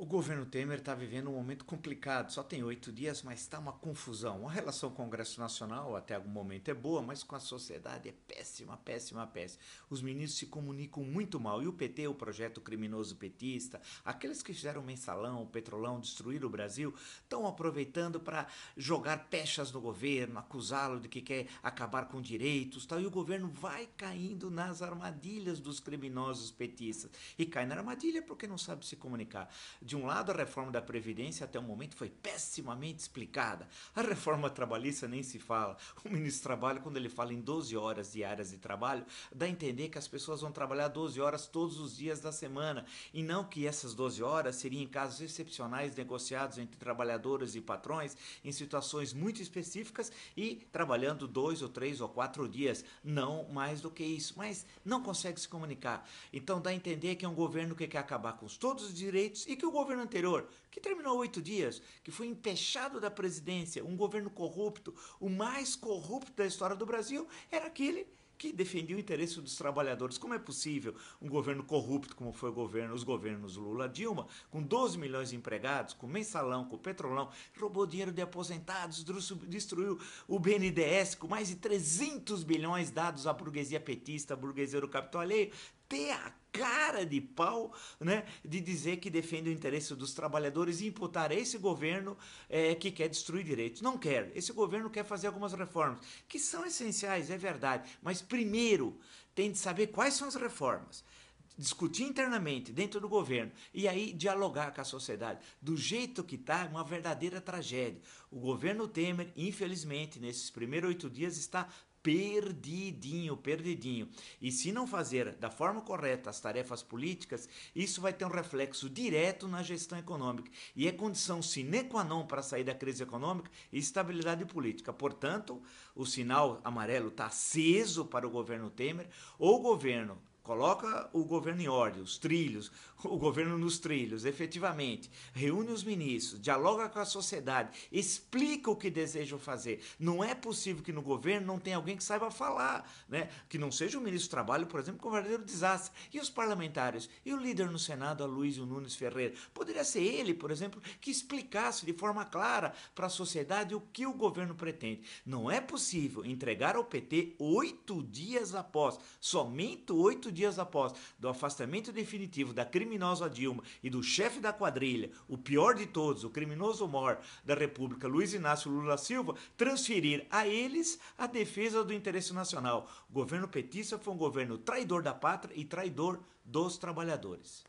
O governo Temer está vivendo um momento complicado, só tem oito dias, mas está uma confusão. A relação com o Congresso Nacional até algum momento é boa, mas com a sociedade é péssima, péssima, péssima. Os ministros se comunicam muito mal. E o PT, o projeto criminoso petista, aqueles que fizeram o mensalão, o petrolão, destruir o Brasil, estão aproveitando para jogar pechas no governo, acusá-lo de que quer acabar com direitos tal. E o governo vai caindo nas armadilhas dos criminosos petistas. E cai na armadilha porque não sabe se comunicar de um lado, a reforma da Previdência até o momento foi pessimamente explicada. A reforma trabalhista nem se fala. O ministro do Trabalho, quando ele fala em 12 horas diárias de trabalho, dá a entender que as pessoas vão trabalhar 12 horas todos os dias da semana. E não que essas 12 horas seriam em casos excepcionais negociados entre trabalhadores e patrões, em situações muito específicas e trabalhando dois ou três ou quatro dias. Não mais do que isso. Mas não consegue se comunicar. Então dá a entender que é um governo que quer acabar com todos os direitos e que o governo anterior, que terminou oito dias, que foi empechado da presidência, um governo corrupto, o mais corrupto da história do Brasil, era aquele que defendia o interesse dos trabalhadores. Como é possível um governo corrupto, como foi o governo, os governos Lula-Dilma, com 12 milhões de empregados, com mensalão, com petrolão, roubou dinheiro de aposentados, destruiu o BNDES com mais de 300 bilhões dados à burguesia petista, à burguesia do capital alheio, ter a cara de pau né, de dizer que defende o interesse dos trabalhadores e imputar a esse governo é, que quer destruir direitos. Não quer. Esse governo quer fazer algumas reformas, que são essenciais, é verdade. Mas primeiro tem de saber quais são as reformas discutir internamente dentro do governo e aí dialogar com a sociedade. Do jeito que está, é uma verdadeira tragédia. O governo Temer, infelizmente, nesses primeiros oito dias, está perdidinho, perdidinho. E se não fazer da forma correta as tarefas políticas, isso vai ter um reflexo direto na gestão econômica. E é condição sine qua non para sair da crise econômica e estabilidade política. Portanto, o sinal amarelo está aceso para o governo Temer. Ou o governo Coloca o governo em ordem, os trilhos, o governo nos trilhos, efetivamente. Reúne os ministros, dialoga com a sociedade, explica o que desejam fazer. Não é possível que no governo não tenha alguém que saiba falar, né? que não seja o ministro do Trabalho, por exemplo, com é um verdadeiro desastre. E os parlamentares? E o líder no Senado, Aloysio Nunes Ferreira? Poderia ser ele, por exemplo, que explicasse de forma clara para a sociedade o que o governo pretende. Não é possível entregar ao PT oito dias após, somente oito dias dias após do afastamento definitivo da criminosa Dilma e do chefe da quadrilha, o pior de todos, o criminoso mor da República, Luiz Inácio Lula Silva, transferir a eles a defesa do interesse nacional. O governo petista foi um governo traidor da pátria e traidor dos trabalhadores.